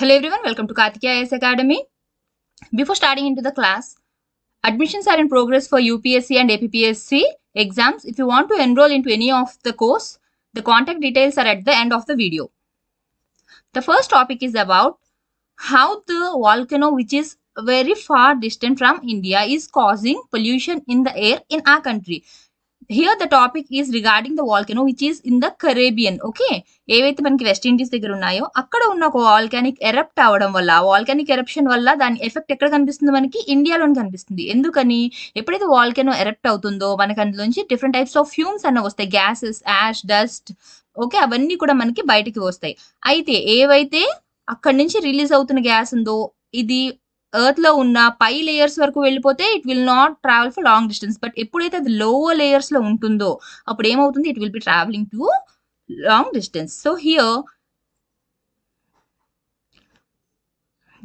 Hello everyone, welcome to Kartikeya IS Academy. Before starting into the class, admissions are in progress for UPSC and APPSC exams. If you want to enroll into any of the course, the contact details are at the end of the video. The first topic is about how the volcano which is very far distant from India is causing pollution in the air in our country. Here the topic is regarding the volcano which is in the Caribbean okay ఏవైతే మనకి west Indies దగ్గర ఉన్నాయో అక్కడ ఉన్న ఒక volcanic erupt అవడం వల్ల volcanic eruption వల్ల దాని ఎఫెక్ట్ ఎక్కడ కనిపిస్తుంది మనకి ఇండియాలోనే కనిపిస్తుంది ఎందుకని ఎప్పుడైతే వాల్కెనో ఎరప్ట్ అవుతుందో మనకి అందులోంచి డిఫరెంట్ టైప్స్ ఆఫ్ ఫ్యూమ్స్ అన్న వస్తాయి గ్యాసెస్ యాష్ డస్ట్ ఓకే అవన్నీ కూడా మనకి బయటకి వస్తాయి అయితే ఏవైతే అక్కడి నుంచి రిలీజ్ అవుతున్న గ్యాస్ ఉందో ఇది ఎర్త్లో ఉన్న పై లేయర్స్ వరకు వెళ్ళిపోతే it will not travel for long distance but ఎప్పుడైతే అది లోవర్ లేయర్స్లో ఉంటుందో అప్పుడు ఏమవుతుంది it will be travelling to long distance so here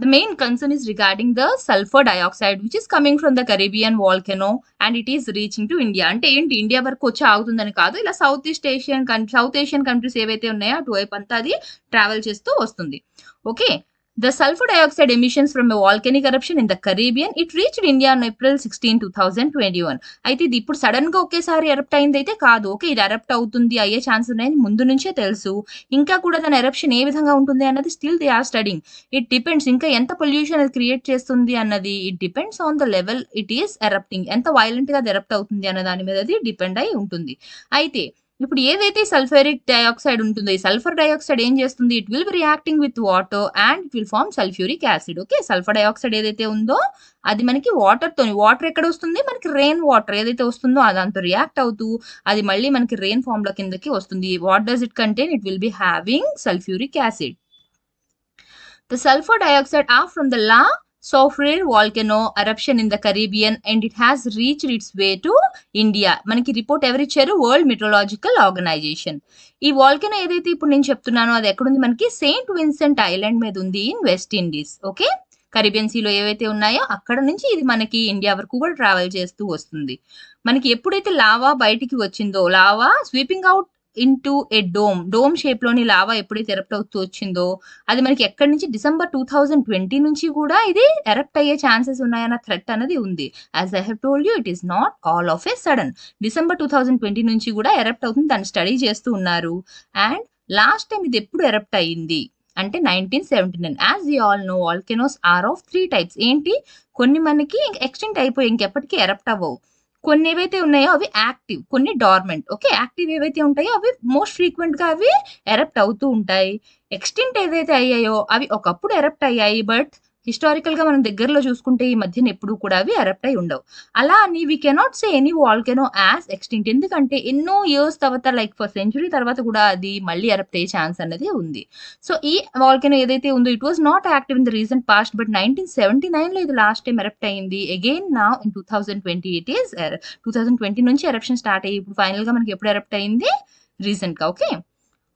The main concern is regarding the sulfur dioxide which is coming from the Caribbean volcano and it is reaching to India. అంటే ఏంటి India వరకు వచ్చి ఆగుతుందని కాదు ఇలా south east Asian south Asian countries ఏవైతే ఉన్నాయో అటువైపు అంతా అది ట్రావెల్ చేస్తూ వస్తుంది okay The sulfur dioxide emissions from a volcanic eruption in the Caribbean, it reached India on April 16, 2021. అయితే ఇది ఇప్పుడు సడన్ గా ఒకేసారి ఎరప్ట్ అయింది అయితే కాదు ఓకే ఇది ఎరప్ట్ అవుతుంది అయ్యే ఛాన్స్ ఉన్నాయని ముందు నుంచే తెలుసు ఇంకా కూడా దాని ఎరప్షన్ ఏ విధంగా ఉంటుంది అన్నది still they are studying it depends ఇంకా ఎంత పొల్యూషన్ అది క్రియేట్ చేస్తుంది అన్నది it depends on the level it is erupting ఎంత వైలెంట్ గా ఎరప్ట్ అవుతుంది అన్న దాని మీద అది డిపెండ్ అయి ఉంటుంది అయితే ఇప్పుడు ఏదైతే సల్ఫరిక్ డైఆక్సైడ్ ఉంటుందో ఈ సల్ఫర్ డైఆక్సైడ్ ఏం చేస్తుంది it will reacting with water and it will form sulphuric acid okay sulphur dioxide ఏదైతే ఉందో అది మనకి వాటర్తో వాటర్ ఎక్కడ వస్తుంది మనకి రెయిన్ వాటర్ ఏదైతే వస్తుందో అది రియాక్ట్ అవుతూ అది మళ్ళీ మనకి రెయిన్ ఫామ్లో కిందకి వస్తుంది what does it contain it will be having sulphuric acid the sulphur dioxide of from the La Soufriere volcano eruption in the Caribbean and it has reach its way to India మనకి report ఎవరిచ్చారు World Meteorological Organization ఈ volcano ఏదైతే ఇప్పుడు నేను చెప్తున్నానో అది ఎక్కడుంది మనకి సెయింట్ విన్సెంట్ ఐలాండ్ మీద ఉంది in West Indies okay Caribbean సీలో ఏవైతే ఉన్నాయో అక్కడ నుంచి ఇది మనకి ఇండియా వరకు కూడా ట్రావెల్ చేస్తూ వస్తుంది మనకి ఎప్పుడైతే లావా బయటికి వచ్చిందో lava sweeping out into a dome dome షేప్లోని లావా ఎప్పుడైతే ఎరప్ట్ అవుతూ వచ్చిందో అది మనకి ఎక్కడి నుంచి డిసెంబర్ టూ థౌజండ్ ట్వంటీ నుంచి కూడా ఇది ఎరప్ట్ అయ్యే ఛాన్సెస్ ఉన్నాయన్న థ్రెట్ అనేది ఉంది as I have told you it is not all of a sudden December two thousand twenty నుంచి కూడా ఎరప్ట్ అవుతుంది దాన్ని స్టడీ చేస్తూ ఉన్నారు అండ్ లాస్ట్ టైం ఇది ఎప్పుడు ఎరప్ట్ అయ్యింది అంటే nineteen seventy nine as you all know volcanoes are of three types ఏంటి కొన్ని మనకి ఎక్స్టెంట్ అయిపోయి ఇంకెప్పటికీ ఎరప్ట్ అవ్వవు కొన్ని ఏవైతే ఉన్నాయో అవి యాక్టివ్ కొన్ని డార్మెంట్ ఓకే యాక్టివ్ ఏవైతే ఉంటాయో అవి మోస్ట్ ఫ్రీక్వెంట్గా అవి ఎరప్ట్ అవుతూ ఉంటాయి ఎక్స్టింట్ ఏదైతే అయ్యాయో అవి ఒకప్పుడు ఎరప్ట్ అయ్యాయి బట్ హిస్టారికల్గా మనం దగ్గరలో చూసుకుంటే ఈ మధ్యన ఎప్పుడూ కూడా అవి అరప్ట్ అయి ఉండవు అలా అని we cannot say any volcano as extinct ఎందుకంటే ఎన్నో ఇయర్స్ తర్వాత లైక్ ఫర్ సెంచురీ తర్వాత కూడా అది మళ్ళీ అరప్ట్ అయ్యే ఛాన్స్ అనేది ఉంది సో ఈ వాల్కెనో ఏదైతే ఉందో it was not active in the recent past but nineteen seventy నైన్లో ఇది లాస్ట్ టైం అరప్ట్ అయింది అగైన్ నా in two thousand twenty it is two thousand twenty నుంచి ఎరప్షన్ స్టార్ట్ అయ్యి ఇప్పుడు ఫైనల్గా మనకి ఎప్పుడు అరప్ట్ అయింది రీసెంట్గా okay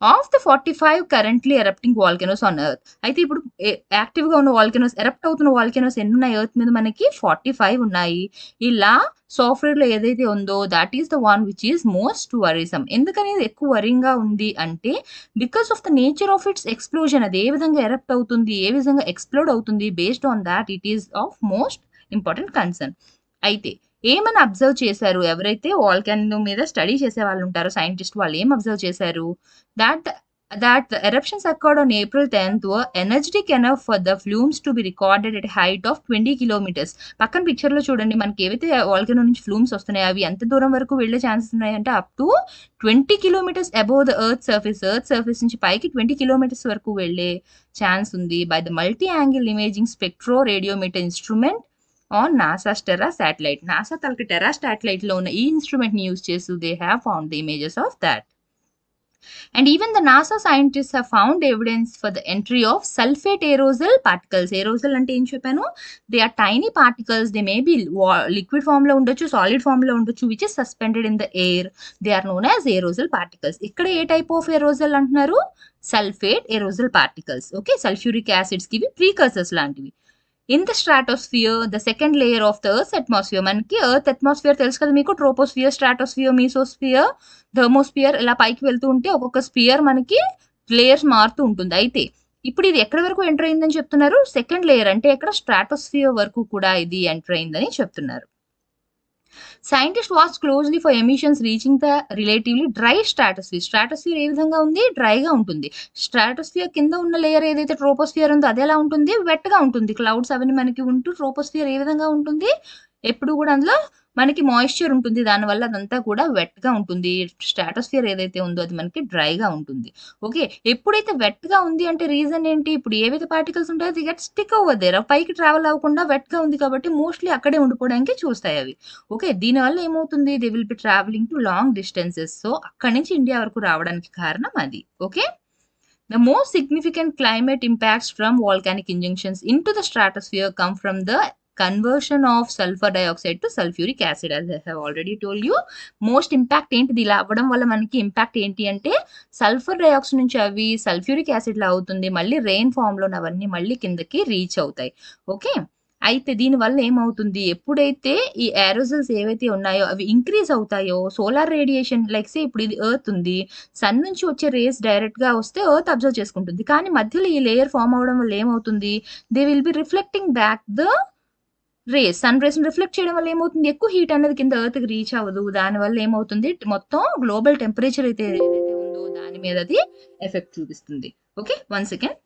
of the forty five currently erupting volcanoes on earth అయితే ఇప్పుడు యాక్టివ్గా ఉన్న వాల్కెనోస్ ఎరప్ట్ అవుతున్న వాల్కెనోస్ ఎన్ని ఉన్నాయి ఎర్త్ మీద మనకి ఫార్టీ ఫైవ్ ఉన్నాయి ఇలా సాఫ్ట్వేర్లో ఏదైతే ఉందో that is the one which is most worrisome ఎందుకని ఇది ఎక్కువ వరింగ్గా ఉంది అంటే because of the nature of its explosion అది ఏ విధంగా ఎరప్ట్ అవుతుంది ఏ విధంగా ఎక్స్ప్లోడ్ అవుతుంది based on that it is of most important concern అయితే ఏమని అబ్జర్వ్ చేశారు ఎవరైతే వాల్కెన్ మీద స్టడీ చేసే వాళ్ళు ఉంటారో సైంటిస్ట్ వాళ్ళు ఏం అబ్జర్వ్ చేశారు that that eruptions eruptions on April tenth energetic enough for the plumes to be recorded at height of twenty kilometres పక్కన పిక్చర్లో చూడండి మనకి ఏవైతే వాల్కెనో నుంచి ఫ్లూమ్స్ వస్తున్నాయో అవి ఎంత దూరం వరకు వెళ్ళే ఛాన్సెస్ ఉన్నాయంటే up to twenty kilometres above the earth surface earth surface నుంచి పైకి ట్వంటీ కిలోమీటర్స్ వరకు వెళ్ళే ఛాన్స్ ఉంది by the multi angle imaging spectroradiometer instrument on NASA's Terra satellite. NASA talk Terra satellite alone, e instrument news chesu, they have found the images of that. And even the NASA scientists have found evidence for the entry of sulfate aerosol particles. Aerosol and no? they are tiny particles. They may be liquid form, solid form, which is suspended in the air. They are known as aerosol particles. Ikkada a type of aerosol sulfate aerosol particles. Okay, sulfuric acids give precursors. In the stratosphere the second layer of the earth atmosphere మనకి earth atmosphere తెలుసు కదా మీకు troposphere stratosphere మీసోస్ఫియర్ థర్మోస్ఫియర్ ఇలా పైకి వెళ్తూ ఉంటే ఒక్కొక్క spear మనకి లేయర్స్ మారుతూ ఉంటుంది అయితే ఇప్పుడు ఇది ఎక్కడ వరకు ఎంటర్ అయిందని చెప్తున్నారు సెకండ్ లేయర్ అంటే ఎక్కడ స్ట్రాటోస్ఫియర్ వరకు కూడా ఇది ఎంటర్ అయిందని చెప్తున్నారు scientist watch closely for emissions reaching the relatively dry stratosphere stratosphere ఏ విధంగా ఉంది డ్రైగా ఉంటుంది స్ట్రాటస్ఫియర్ కింద ఉన్న లేయర్ ఏదైతే ట్రోపోస్ఫియర్ ఉందో అది ఎలా ఉంటుంది వెట్గా ఉంటుంది క్లౌడ్స్ అవన్నీ మనకి ఉంటూ ట్రోపోస్ఫియర్ ఏ విధంగా ఉంటుంది ఎప్పుడు కూడా అందులో మనకి మాయిశ్చర్ ఉంటుంది దానివల్ల అదంతా కూడా వెట్గా ఉంటుంది స్టాటస్ఫియర్ ఏదైతే ఉందో అది మనకి డ్రైగా ఉంటుంది ఓకే ఎప్పుడైతే వెట్గా ఉంది అంటే రీజన్ ఏంటి ఇప్పుడు ఏవైతే పార్టికల్స్ ఉంటాయో అది గట్ స్టిక్ ఓవర్ పైకి ట్రావెల్ అవ్వకుండా వెట్గా ఉంది కాబట్టి మోస్ట్లీ అక్కడే ఉండిపోవడానికి చూస్తాయి అవి ఓకే దీనివల్ల ఏమవుతుంది they will be travelling to long distances so అక్కడి నుంచి ఇండియా వరకు రావడానికి కారణం అది okay the most significant climate impacts from volcanic injections into the stratosphere come from the conversion of sulphur dioxide to sulphuric acid as I have already told you most impact ఏంటిది ఇలా అవ్వడం వల్ల మనకి impact ఏంటి అంటే sulphur dioxide నుంచి అవి sulphuric acid లా అవుతుంది మళ్ళీ రెయిన్ ఫామ్లో అవన్నీ మళ్ళీ కిందకి రీచ్ అవుతాయి ఓకే అయితే దీనివల్ల ఏమవుతుంది ఎప్పుడైతే ఈ ఏరోజల్స్ ఏవైతే ఉన్నాయో అవి ఇంక్రీజ్ అవుతాయో సోలార్ రేడియేషన్ లైక్ సే ఇప్పుడు ఇది ఎర్త్ ఉంది సన్ నుంచి వచ్చే రేస్ డైరెక్ట్గా వస్తే ఎర్త్ అబ్జర్వ్ చేసుకుంటుంది కానీ మధ్యలో ఈ లేయర్ ఫామ్ అవడం వల్ల ఏమవుతుంది they will be reflecting back the rays sun ని రిఫ్లెక్ట్ చేయడం వల్ల ఏమవుతుంది ఎక్కువ హీట్ అనేది కింద ఎర్త్ కి రీచ్ అవ్వదు దానివల్ల ఏమవుతుంది మొత్తం గ్లోబల్ టెంపరేచర్ అయితే ఏదైతే ఉందో దాని మీద అది ఎఫెక్ట్ చూపిస్తుంది okay one second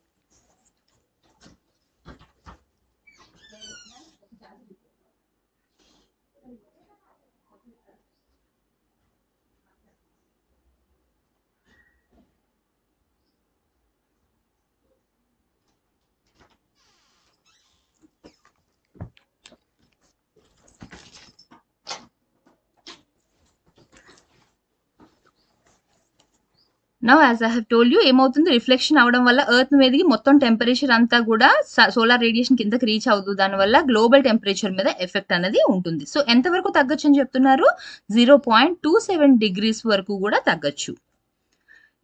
now as I have told you ఏమవుతుంది రిఫ్లెక్షన్ అవడం వల్ల ఎర్త్ మీదకి మొత్తం టెంపరేచర్ అంతా కూడా సోలార్ రేడియేషన్ కిందకి రీచ్ అవుతుంది దానివల్ల గ్లోబల్ టెంపరేచర్ మీద ఎఫెక్ట్ అనేది ఉంటుంది సో ఎంతవరకు తగ్గచ్చు అని చెప్తున్నారు zero point two seven degrees వరకు కూడా తగ్గచ్చు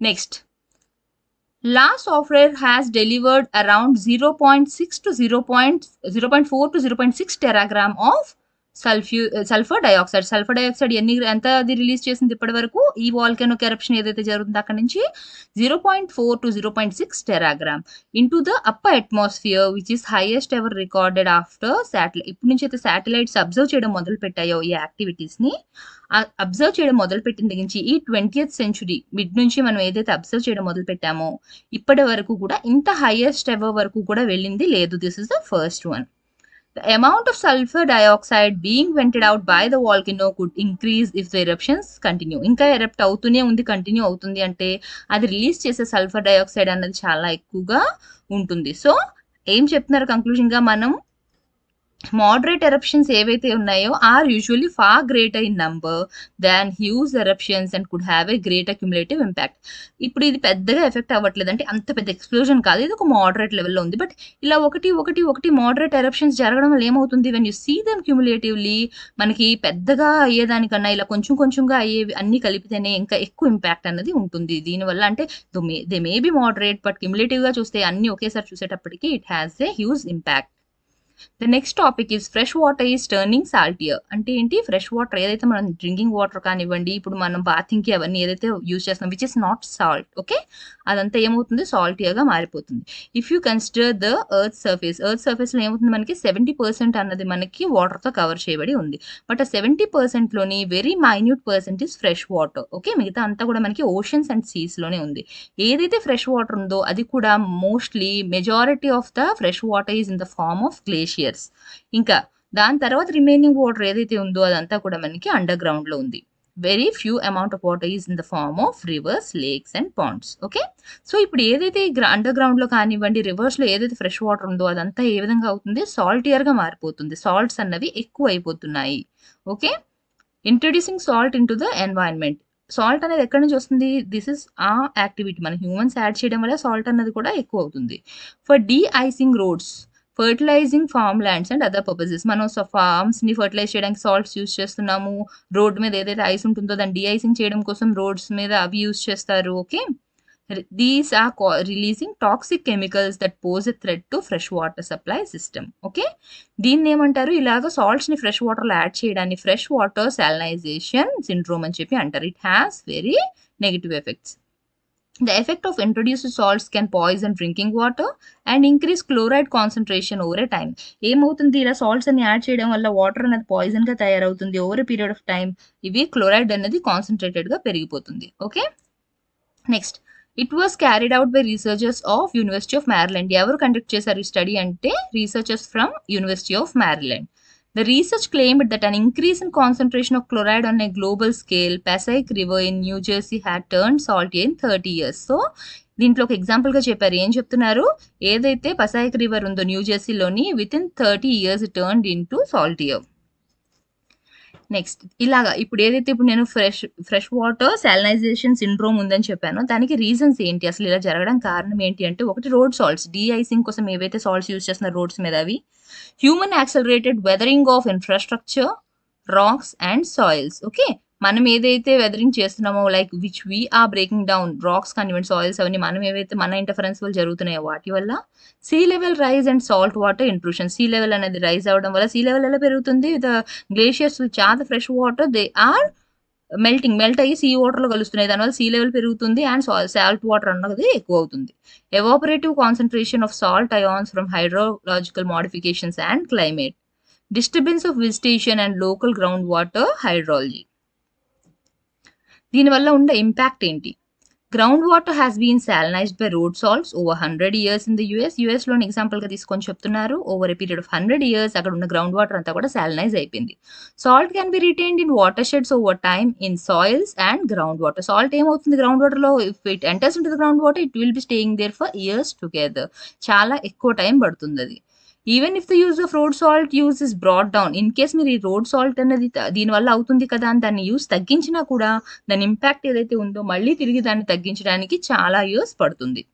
next La Soufriere has delivered around zero point six to zero point zero point four to zero point six teragram of sulphu sulphur dioxide sulphur dioxide ఎన్ని ఎంత అది release చేసింది ఇప్పటి వరకు ఈ వాల్కెనో కెరప్షన్ ఏదైతే జరుగుతుందో అక్కడ నుంచి zero point four to zero point six teragram into the upper atmosphere which is highest ever recorded after satellite ఇప్పటి నుంచి అయితే శాటిలైట్స్ అబ్జర్వ్ చేయడం మొదలు పెట్టాయో ఈ యాక్టివిటీస్ని అబ్జర్వ్ చేయడం మొదలుపెట్టిన నుంచి ఈ ట్వంటీయత్ సెంచురీ మిడ్ నుంచి మనం ఏదైతే అబ్జర్వ్ చేయడం మొదలు పెట్టామో ఇప్పటి వరకు కూడా ఇంత హైయెస్ట్ ఎవర్ వరకు కూడా వెళ్ళింది లేదు this is the first one The amount of sulfur dioxide being vented out by the volcano could increase if the eruptions continue. ఇంకా ఎరప్ట్ అవుతూనే ఉంది కంటిన్యూ అవుతుంది అంటే అది రిలీజ్ చేసే సల్ఫర్ డయాక్సైడ్ అన్నది చాలా ఎక్కువగా ఉంటుంది సో ఏం చెప్తున్నారు కంక్లూజన్గా మనం మోడరేట్ ఎరప్షన్స్ ఏవైతే ఉన్నాయో are usually far greater in number than huge eruptions and could have a great accumulative impact ఇప్పుడు ఇది పెద్దగా ఎఫెక్ట్ అవ్వట్లేదు అంటే అంత పెద్ద ఎక్స్ప్లోజన్ కాదు ఇది ఒక మోడరేట్ లెవెల్లో ఉంది బట్ ఇలా ఒకటి ఒకటి ఒకటి మోడరేట్ ఎరప్షన్స్ జరగడం వల్ల ఏమవుతుంది వెన్ యూ సీ దెమ్ క్యుములేటివ్లీ మనకి పెద్దగా అయ్యేదానికన్నా ఇలా కొంచెం కొంచెంగా అయ్యేవి అన్ని కలిపితేనే ఇంకా ఎక్కువ ఇంపాక్ట్ అన్నది ఉంటుంది దీనివల్ల అంటే they may be moderate but క్యుములేటివ్గా చూస్తే అన్ని ఒకేసారి చూసేటప్పటికి it has a huge impact the next topic is fresh water is turning saltier అంటే ఏంటి ఫ్రెష్ వాటర్ ఏదైతే మనం డ్రింకింగ్ వాటర్ కానివ్వండి ఇప్పుడు మనం బాతింగ్కి అవన్నీ ఏదైతే యూజ్ చేస్తున్నాం which is not salt okay అదంతా ఏమవుతుంది సాల్టియర్గా మారిపోతుంది if you consider the earth surface earth సర్ఫేస్లో ఏమవుతుంది మనకి సెవెంటీ పర్సెంట్ అన్నది మనకి వాటర్తో కవర్ చేయబడి ఉంది బట్ ఆ సెవెంటీ పర్సెంట్లోని very minute percent is fresh water okay మిగతా అంతా కూడా మనకి ఓషన్స్ అండ్ సీస్లోనే ఉంది ఏదైతే ఫ్రెష్ వాటర్ ఉందో అది కూడా mostly majority of the fresh water is in the form of glacier glaciers ఇంకా దాని తర్వాత రిమైనింగ్ వాటర్ ఏదైతే ఉందో అదంతా కూడా మనకి అండర్ గ్రౌండ్లో ఉంది very few amount of water is in the form of rivers lakes and ponds okay so ఇప్పుడు ఏదైతే అండర్ గ్రౌండ్లో కానివ్వండి రివర్స్లో ఏదైతే ఫ్రెష్ వాటర్ ఉందో అదంతా ఏ విధంగా అవుతుంది ఇయర్గా మారిపోతుంది సాల్ట్స్ అన్నవి ఎక్కువ అయిపోతున్నాయి okay introducing salt into the environment salt అనేది ఎక్కడి నుంచి వస్తుంది దిస్ ఇస్ ఆ యాక్టివిటీ మన హ్యూమన్స్ యాడ్ చేయడం వల్ల సాల్ట్ అన్నది కూడా ఎక్కువ అవుతుంది for deicing roads fertilising farm lands and other purposes మనం ఫార్మ్స్ని ఫర్టిలైజ్ చేయడానికి సాల్ట్స్ యూస్ చేస్తున్నాము రోడ్ మీద ఏదైతే ఐస్ ఉంటుందో దాన్ని డిఐసింగ్ చేయడం కోసం రోడ్స్ మీద అవి యూస్ చేస్తారు okay these are releasing toxic chemicals that pose a threat to fresh water supply system okay దీన్ని ఏమంటారు ఇలాగ సాల్ట్స్ని ఫ్రెష్ లో యాడ్ చేయడాన్ని ఫ్రెష్ వాటర్ సాలనైజేషన్ సిండ్రోమ్ అని చెప్పి అంటారు it has very negative effects The effect of introduced salts can poison drinking water and increase chloride concentration over time ఏమవుతుంది ఇలా సాల్ట్స్ అని యాడ్ చేయడం వల్ల వాటర్ అనేది పాయిజన్ గా తయారవుతుంది ఓవర్ పీరియడ్ ఆఫ్ టైం ఇవి క్లోరైడ్ అనేది కాన్సన్ట్రేటెడ్గా పెరిగిపోతుంది okay next it was carried out by researchers of university of Maryland ఎవరు కండక్ట్ చేశారు ఈ స్టడీ అంటే researchers from university of Maryland The research claimed that an increase in concentration of chloride on a global scale, Passaic River in New Jersey had turned salty in 30 years. So, దీంట్లో ఒక ఎగ్జాంపుల్గా చెప్పారు ఏం చెప్తున్నారు ఏదైతే Passaic river ఉందో New జెర్సీలోని within thirty years turned into saltier next ఇలాగా ఇప్పుడు ఏదైతే ఇప్పుడు నేను fresh fresh water salinisation syndrome ఉందని చెప్పాను దానికి రీజన్స్ ఏంటి అసలు ఇలా జరగడం కారణం ఏంటి అంటే ఒకటి రోడ్ సాల్ట్స్ డీఐసింగ్ కోసం ఏవైతే సాల్ట్స్ యూజ్ చేస్తున్నారు రోడ్స్ మీద అవి human accelerated weathering of infrastructure rocks and soils okay మనం ఏదైతే వెదరింగ్ చేస్తున్నామో like which we are breaking down rocks కానివ్వండి సాయిల్స్ అవన్నీ మనం ఏవైతే మన ఇంటర్ఫరెన్స్ వల్ల జరుగుతున్నాయో వాటి వల్ల sea level rise and salt water intrusion sea level అనేది రైజ్ అవ్వడం వల్ల సీ లెవెల్ ఎలా పెరుగుతుంది the glaciers which are the fresh water they are melting melt అయ్యి సీ వాటర్లో కలుస్తున్నాయి దానివల్ల సీ లెవెల్ పెరుగుతుంది అండ్ సాల్ట్ వాటర్ అన్నది ఎక్కువ అవుతుంది evaporative concentration of salt ions from hydrological modifications and climate disturbance of vegetation and local ground water hydrology దీనివల్ల ఉండే ఇంపాక్ట్ ఏంటి ground water has been salinised by road salts over hundred years in the US example ఎగ్జాంపుల్గా తీసుకొని చెప్తున్నారు over a period of hundred years అక్కడ ఉన్న ground water అంతా కూడా శాలనైజ్ అయిపోయింది salt can be retained in watersheds over time in soils and ground water salt ఏమవుతుంది ground వాటర్లో if it enters the ground water it will be staying there for years together చాలా ఎక్కువ time పడుతుంది అది even if the use of road salt use is brought down in case మీరు ఈ road salt అనేది దీనివల్ల అవుతుంది కదా అని దాన్ని యూస్ తగ్గించినా కూడా దాని ఇంపాక్ట్ ఏదైతే ఉందో మళ్ళీ తిరిగి దాన్ని తగ్గించడానికి చాలా యూస్ పడుతుంది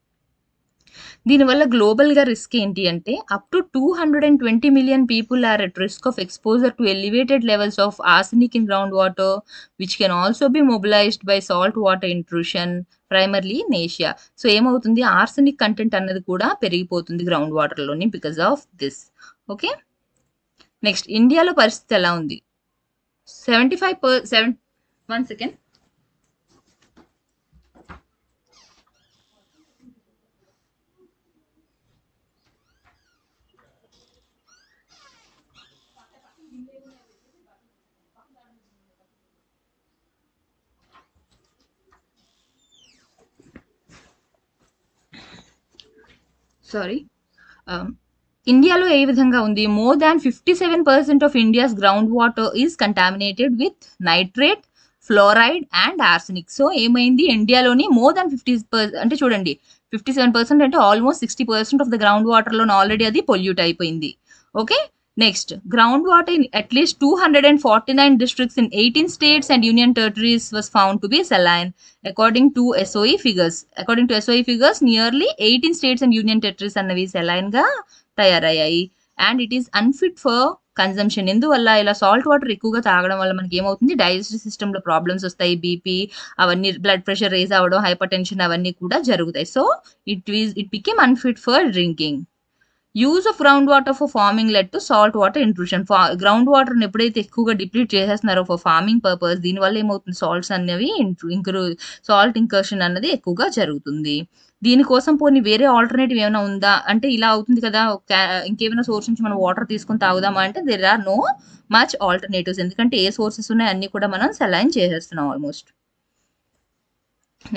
దీనివల్ల గ్లోబల్గా రిస్క్ ఏంటి అంటే up to two hundred and twenty million people are at risk of exposure to elevated levels of arsenic in ground water which can also be mobilised by salt water intrusion primarily in Asia so ఏమవుతుంది arsenic content అన్నది కూడా పెరిగిపోతుంది ground వాటర్లోని because of this okay next ఇండియాలో పరిస్థితి ఎలా ఉంది seventy five per seven one second sorry ఇండియాలో um, ఏ విధంగా ఉంది more than fifty seven percent of India's ground water is contaminated with nitrate fluoride and arsenic so ఏమైంది ఇండియాలోని మోర్ దాన్ ఫిఫ్టీ అంటే చూడండి ఫిఫ్టీ సెవెన్ పర్సెంట్ అంటే almost sixty percent of the ground వాటర్లో ఆల్రెడీ అది పొల్యూట్ అయిపోయింది okay next ground water in at least two hundred and forty nine districts in eighteen states and union territories was found to be saline according to SOE figures according to SOE figures nearly eighteen states and union territories అన్నవి సెలైన్గా తయారయ్యాయి and it is unfit for consumption ఎందువల్ల ఇలా salt water ఎక్కువగా తాగడం వల్ల మనకి ఏమవుతుంది డైజెస్టివ్ సిస్టమ్లో ప్రాబ్లమ్స్ వస్తాయి బీపీ అవన్నీ బ్లడ్ ప్రెషర్ రేజ్ అవ్వడం హైపర్ అవన్నీ కూడా జరుగుతాయి so it was it became unfit for drinking use of ground water for farming led to salt water intrusion for ground వాటర్ని ఎప్పుడైతే ఎక్కువగా డిప్లీట్ చేసేస్తున్నారో ఫర్ ఫార్మింగ్ పర్పస్ దీనివల్ల ఏమవుతుంది సాల్ట్స్ అనేవి ఇంక్రూ సాల్ట్ ఇంకర్షన్ అన్నది ఎక్కువగా జరుగుతుంది దీనికోసం పోనీ వేరే ఆల్టర్నేటివ్ ఏమైనా ఉందా అంటే ఇలా అవుతుంది కదా ఇంకేమైనా సోర్స్ నుంచి మనం వాటర్ తీసుకుని తాగుదామా అంటే there are no much alternatives ఎందుకంటే ఏ సోర్సెస్ ఉన్నాయి అన్ని కూడా మనం సెలైన్ చేసేస్తున్నాం almost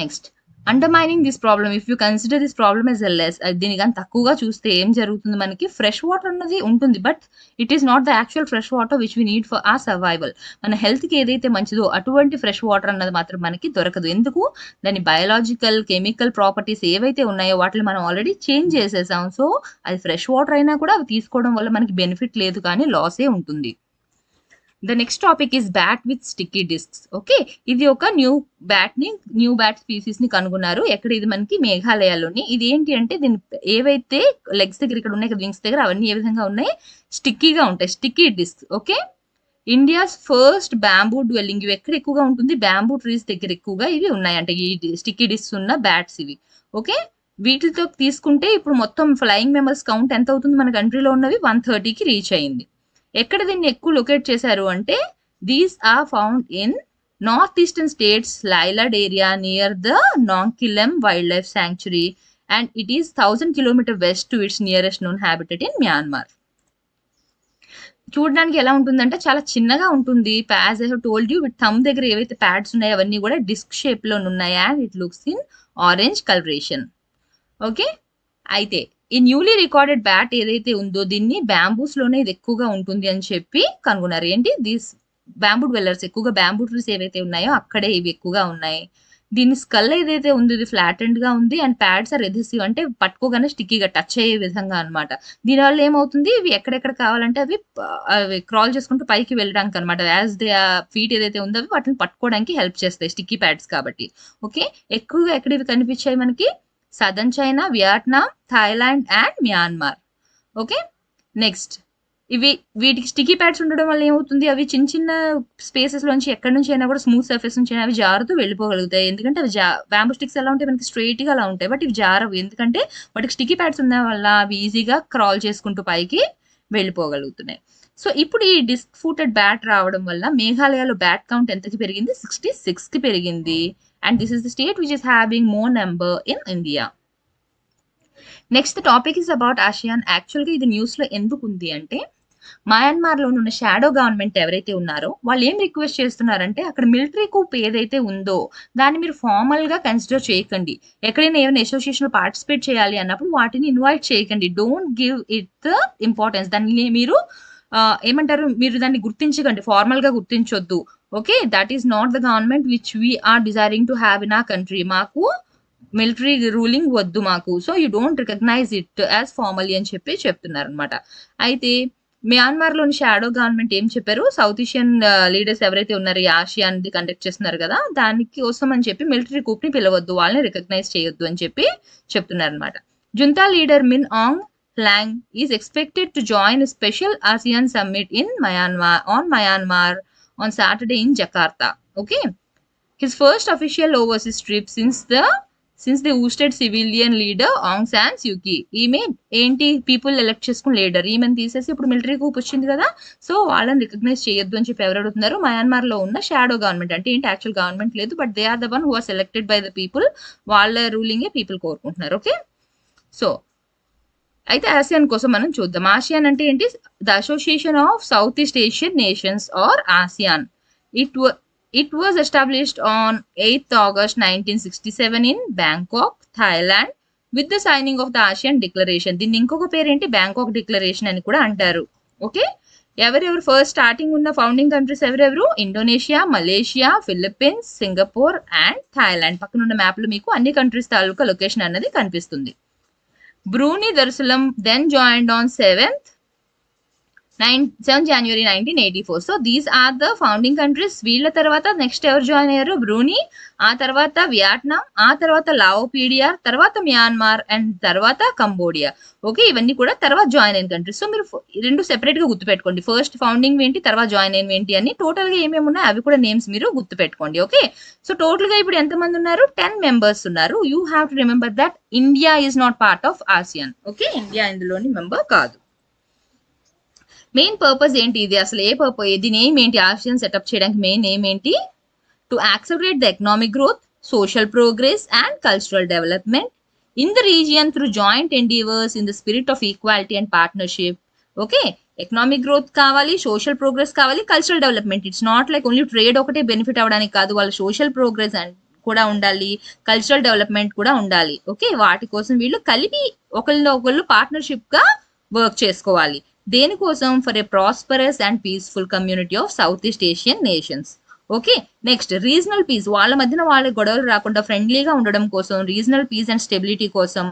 next undermining this problem if you consider this problem is else దీని కానీ తక్కువగా చూస్తే ఏం జరుగుతుంది మనకి ఫ్రెష్ వాటర్ అన్నది ఉంటుంది but it is not the actual fresh water which we need for uh survival మన హెల్త్కి ఏదైతే మంచిదో అటువంటి ఫ్రెష్ వాటర్ అన్నది మాత్రం మనకి దొరకదు ఎందుకు దాని బయాలజికల్ కెమికల్ ప్రాపర్టీస్ ఏవైతే ఉన్నాయో వాటిని మనం ఆల్రెడీ చేంజ్ చేసేసాం సో అది ఫ్రెష్ వాటర్ అయినా కూడా అవి తీసుకోవడం వల్ల మనకి బెనిఫిట్ లేదు కానీ లాసే ఉంటుంది the next topic is bat with sticky discs okay ఇది ఒక న్యూ బ్యాట్ ని న్యూ బ్యాట్ స్పీసీస్ ని కనుగొన్నారు ఎక్కడ ఇది మనకి మేఘాలయాలోని ఇది ఏంటి అంటే దీని ఏవైతే లెగ్స్ దగ్గర ఇక్కడ ఉన్నాయి వింగ్స్ దగ్గర అవన్నీ ఏ విధంగా ఉన్నాయి స్టిక్కీగా ఉంటాయి sticky disc okay India's first bamboo dwelling ఇవి ఎక్కడ ఎక్కువగా ఉంటుంది బ్యాంబూ ట్రీస్ దగ్గర ఎక్కువగా ఇవి ఉన్నాయంట ఈ స్టిక్కీ డిస్క్ ఉన్న బ్యాట్స్ ఇవి ఓకే వీటితో తీసుకుంటే ఇప్పుడు మొత్తం ఫ్లయింగ్ మెంబర్స్ కౌంట్ ఎంత అవుతుంది మన కంట్రీలో ఉన్నవి వన్ థర్టీకి రీచ్ అయింది ఎక్కడ దీన్ని ఎక్కువ లొకేట్ చేశారు అంటే these are found in north eastern states Lailad area near the Nongkhyllem wildlife sanctuary and it is thousand kilometer west to its nearest known habitat in Myanmar చూడడానికి ఎలా ఉంటుందంటే చాలా చిన్నగా ఉంటుంది pads I told you with thumb దగ్గర ఏవైతే pads ఉన్నాయో అవన్నీ కూడా డిస్క్ షేప్లో ఉన్నాయా and it looks in orange coloration okay అయితే ఈ న్యూలీ రికార్డెడ్ బ్యాట్ ఏదైతే ఉందో దీన్ని బ్యాంబూస్ లోనే ఇది ఎక్కువగా ఉంటుంది అని చెప్పి కనుగొన్నారు ఏంటి దీస్ బ్యాంబూ వెల్లర్స్ ఎక్కువగా బ్యాంబూ ట్రీస్ ఏవైతే ఉన్నాయో అక్కడే ఇవి ఎక్కువగా ఉన్నాయి దీని స్కల్ ఏదైతే ఉంది ఇది ఫ్లాటెండ్ గా ఉంది అండ్ ప్యాడ్స్ ఆర్ రెధిసివ్ అంటే పట్టుకోగానే స్టిక్కీగా టచ్ అయ్యే విధంగా అనమాట దీనివల్ల ఏమవుతుంది ఇవి ఎక్కడెక్కడ కావాలంటే అవి అవి క్రాల్ చేసుకుంటూ పైకి వెళ్ళడానికి అనమాట యాజ్ దే ఫీట్ ఏదైతే ఉందో అవి వాటిని పట్టుకోవడానికి హెల్ప్ చేస్తాయి స్టిక్కీ ప్యాడ్స్ కాబట్టి ఓకే ఎక్కువగా ఎక్కడ ఇవి కనిపించాయి మనకి southern China Vietnam Thailand and Myanmar okay next ఇవి వీటికి స్టికీ ప్యాడ్స్ ఉండడం వల్ల ఏమవుతుంది అవి చిన్న చిన్న స్పేసెస్ లోంచి ఎక్కడి నుంచి అయినా కూడా స్మూత్ సర్ఫేస్ నుంచి అయినా అవి జారుతూ వెళ్ళిపోగలుగుతాయి ఎందుకంటే అవి జా స్టిక్స్ ఎలా ఉంటాయి మనకి స్ట్రైట్గా అలా ఉంటాయి బట్ ఇవి జారవు ఎందుకంటే వాటికి స్టికీ ప్యాడ్స్ ఉన్న వల్ల అవి ఈజీగా క్రాల్ చేసుకుంటూ పైకి వెళ్ళిపోగలుగుతున్నాయి సో ఇప్పుడు ఈ డిస్క్ ఫూటెడ్ బ్యాట్ రావడం వల్ల మేఘాలయాలో బ్యాట్ కౌంట్ ఎంతకి పెరిగింది సిక్స్టీ సిక్స్కి పెరిగింది and this is the state which is having more number in India. Next topic is about ASEAN యాక్చువల్గా ఇది న్యూస్లో ఎందుకు ఉంది అంటే మయన్మార్లో ఉన్న షాడో గవర్నమెంట్ ఎవరైతే ఉన్నారో వాళ్ళు ఏం రిక్వెస్ట్ చేస్తున్నారంటే అక్కడ మిలిటరీ కూప్ ఏదైతే ఉందో దాన్ని మీరు ఫార్మల్గా కన్సిడర్ చేయకండి ఎక్కడైనా ఏమైనా అసోసియేషన్లో పార్టిసిపేట్ చేయాలి అన్నప్పుడు వాటిని ఇన్వైట్ చేయకండి don't give it the importance దాన్ని మీరు ఏమంటారు మీరు దాన్ని గుర్తించకండి ఫార్మల్ గా గుర్తించొద్దు okay that is not the government which we are desiring to have in a country మాకు మిలిటరీ రూలింగ్ వద్దు మాకు so you don't recognize it as formally అని చెప్పి చెప్తున్నారనమాట అయితే లోని షాడో గవర్నమెంట్ ఏం చెప్పారు సౌత్ ఏషియన్ లీడర్స్ ఎవరైతే ఉన్నారు అనేది కండక్ట్ చేస్తున్నారు కదా దానికి కోసం అని చెప్పి మిలిటరీ కూప్ని పిలవద్దు వాళ్ళని రికగ్నైజ్ చేయొద్దు అని చెప్పి చెప్తున్నారనమాట junta leader Min Aung Lang is expected to join a special ASEAN summit in Myanmar on Myanmar on Saturday in Jakarta. Okay, his first official overseas trip since the since the ousted civilian leader Aung San Suu Kyi He made ఈమె ఏంటి people elect He leader ఈమెను తీసేసి ఇప్పుడు military కూప్ వచ్చింది కదా so వాళ్ళని recognise చేయొద్దు అని చెప్పి ఎవరు అడుగుతున్నారు మయన్మార్లో ఉన్న షాడో గవర్నమెంట్ అంటే ఏంటి actual government but they are the one who who are by the people people ruling a people కోరుకుంటున్నారు Okay. So, అయితే ఆసియాన్ కోసం మనం చూద్దాం ఆసియాన్ అంటే ఏంటి the association of south east Asian nations or ASEAN it it was established on eighth August nineteen sixty seven in Bangkok Thailand with the signing of the ASEAN declaration దీన్ని ఇంకొక పేరేంటి Bangkok declaration అని కూడా అంటారు okay ఎవరెవరు first starting ఉన్న founding countries ఎవరెవరు Indonesia Malaysia Philippines Singapore and Thailand పక్కన ఉన్న మ్యాప్లు మీకు అన్ని కంట్రీస్ తాలూకా లొకేషన్ అన్నది కనిపిస్తుంది Bruni Darsalam then joined on 7th nine seven January nineteen eighty four so these are the founding countries వీళ్ళ తర్వాత నెక్స్ట్ ఎవరు జాయిన్ అయ్యారు బ్రూని ఆ తర్వాత వియట్నాం ఆ తర్వాత లావో తర్వాత మ్యాన్మార్ అండ్ తర్వాత కంబోడియా ఓకే ఇవన్నీ కూడా తర్వాత జాయిన్ అయిన కంట్రీస్ సో మీరు రెండు గా గుర్తుపెట్టుకోండి ఫస్ట్ ఫౌండింగ్ ఏంటి తర్వాత జాయిన్ అయిన ఏంటి అని టోటల్గా ఏమేమి ఉన్నాయి అవి కూడా నేమ్స్ మీరు గుర్తుపెట్టుకోండి ఓకే సో టోటల్ గా ఇప్పుడు ఎంతమంది ఉన్నారు టెన్ మెంబర్స్ ఉన్నారు you have to remember that India is not part of ASEAN okay India ఇందులోని మెంబర్ కాదు మెయిన్ పర్పస్ ఏంటి ఇది అసలు ఏ పర్పస్ దీని ఏం ఏంటి ఆసియన్ సెటప్ చేయడానికి మెయిన్ నేమ్ ఏంటి to accelerate the economic growth social progress and cultural development in the region through joint endeavours in the spirit of equality and partnership okay economic growth కావాలి social progress కావాలి cultural development it's not like only trade ఒకటే benefit అవ్వడానికి కాదు వాళ్ళ social progress and కూడా ఉండాలి cultural development కూడా ఉండాలి ఓకే వాటి కోసం వీళ్ళు కలిపి ఒకళ్ళు ఒకళ్ళు పార్ట్నర్షిప్గా వర్క్ చేసుకోవాలి దేనికోసం for a prosperous and peaceful community of south east Asian nations okay next regional peace వాళ్ళ మధ్యన వాళ్ళ గొడవలు రాకుండా ఫ్రెండ్లీగా ఉండడం కోసం రీజనల్ పీస్ అండ్ స్టెబిలిటీ కోసం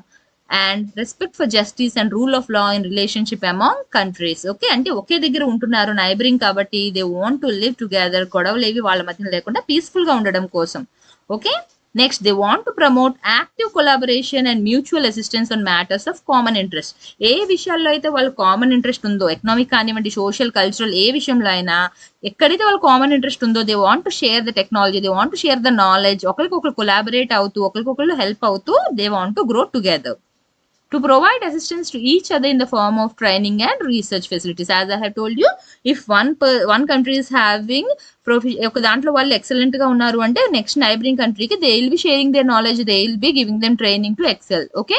and respect for justice and rule of law in relationship among countries okay అంటే ఒకే దగ్గర ఉంటున్నారు నైబరింగ్ కాబట్టి they want to live together గొడవలు ఏవి వాళ్ళ మధ్యన లేకుండా పీస్ఫుల్గా ఉండడం కోసం okay next they want to promote active collaboration and mutual assistance on matters of common interest ఏ విషయాల్లో అయితే వాళ్ళు కామన్ ఇంట్రెస్ట్ ఉందో ఎకనామిక్ కానివ్వండి సోషల్ కల్చరల్ ఏ విషయంలో అయినా ఎక్కడైతే వాళ్ళు కామన్ ఇంట్రెస్ట్ ఉందో they want to share the technology they want to share the knowledge ఒకరికొకరు కొలాబరేట్ అవుతూ ఒకరికొకరు హెల్ప్ అవుతూ they want to grow together to provide assistance to each other in the form of training and research facilities. As I have told you, if one per, one country is having ఒక దాంట్లో వాళ్ళు excellent గా ఉన్నారు అంటే next neighbouring కంట్రీకి they will be sharing their knowledge they will be giving them training to excel okay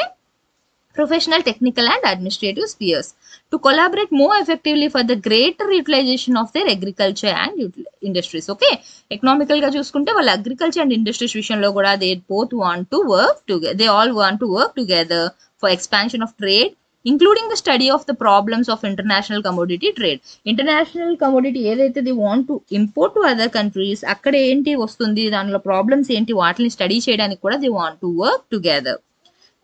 professional technical and administrative spheres to collaborate more effectively for the greater utilization of their agriculture and industries. Okay, economical ga chusukunte వాళ్ళు agriculture and industries vision lo kuda they both want to work together. They all want to work together for expansion of trade including the study of the problems of international commodity trade international commodity edaithe they want to import to other countries akkade enti vastundi danlo problems enti వాటిని study cheyadaniki kuda they want to work together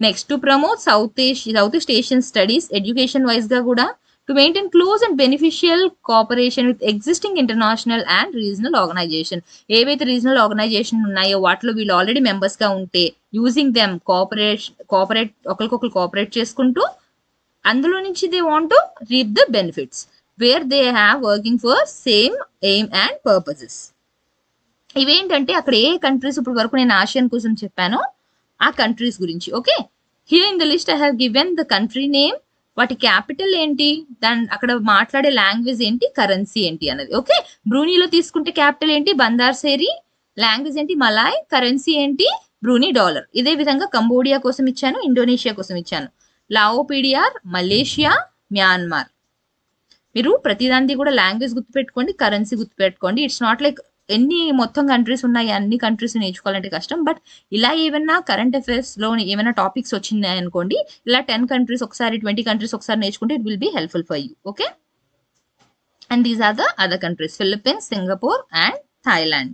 next to promote south south east Asian studies education వైజ్గా కూడా to maintain close and beneficial cooperation with existing international and regional organisation ఏవైతే regional organisation ఉన్నాయో వాటిలో వీళ్ళు already మెంబర్స్గా ఉంటే using them cooperate cooperate ఒకరికొకరు cooperate చేసుకుంటూ అందులో నుంచి they want to reap the benefits where they have working for same aim and purposes ఇవేంటంటే అక్కడ ఏ కంట్రీస్ ఇప్పుడు వరకు నేను ఆసియన్ కోసం చెప్పానో ఆ కంట్రీస్ గురించి okay here in the list I have given the country name వాటి క్యాపిటల్ ఏంటి దాని అక్కడ మాట్లాడే లాంగ్వేజ్ ఏంటి కరెన్సీ ఏంటి అన్నది ఓకే బ్రూనీలో తీసుకుంటే క్యాపిటల్ ఏంటి బందార్సేరి లాంగ్వేజ్ ఏంటి మలాయ్ కరెన్సీ ఏంటి బ్రూనీ డాలర్ ఇదే విధంగా కంబోడియా కోసం ఇచ్చాను ఇండోనేషియా కోసం ఇచ్చాను లావోపీడియార్ మలేషియా మ్యాన్మార్ మీరు ప్రతిదానికి కూడా లాంగ్వేజ్ గుర్తుపెట్టుకోండి కరెన్సీ గుర్తుపెట్టుకోండి ఇట్స్ నాట్ లైక్ ఎన్ని మొత్తం కంట్రీస్ ఉన్నాయి అన్ని కంట్రీస్ నేర్చుకోవాలంటే కష్టం బట్ ఇలా ఏమైనా కరెంట్ అఫైర్స్లో ఏమైనా టాపిక్స్ వచ్చినాయి అనుకోండి ఇలా టెన్ కంట్రీస్ ఒకసారి ట్వంటీ కంట్రీస్ ఒకసారి నేర్చుకుంటే it will be helpful for you okay and these are the other countries Philippines Singapore and Thailand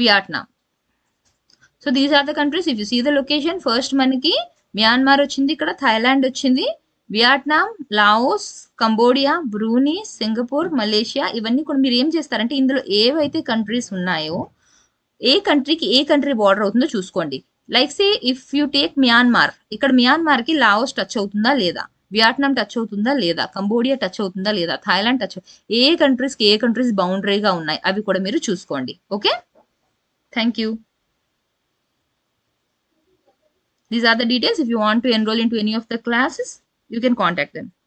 Vietnam so these are the countries if you see the location first మనకి Myanmar వచ్చింది ఇక్కడ Thailand వచ్చింది Vietnam Laos Cambodia Brunei Singapore Malaysia ఇవన్నీ కూడా మీరు ఏం చేస్తారంటే ఇందులో ఏవైతే కంట్రీస్ ఉన్నాయో ఏ కంట్రీకి ఏ కంట్రీ బార్డర్ అవుతుందో చూసుకోండి like say if you take Myanmar ఇక్కడ మియాన్మార్కి లావోస్ టచ్ అవుతుందా లేదా వియట్నాం టచ్ అవుతుందా లేదా కంబోడియా టచ్ అవుతుందా లేదా థాయిలాండ్ టచ్ ఏ కంట్రీస్కి ఏ కంట్రీస్ బౌండరీగా ఉన్నాయి అవి కూడా మీరు చూసుకోండి okay thank you are the details if you want to enrol into any of the classes you can contact them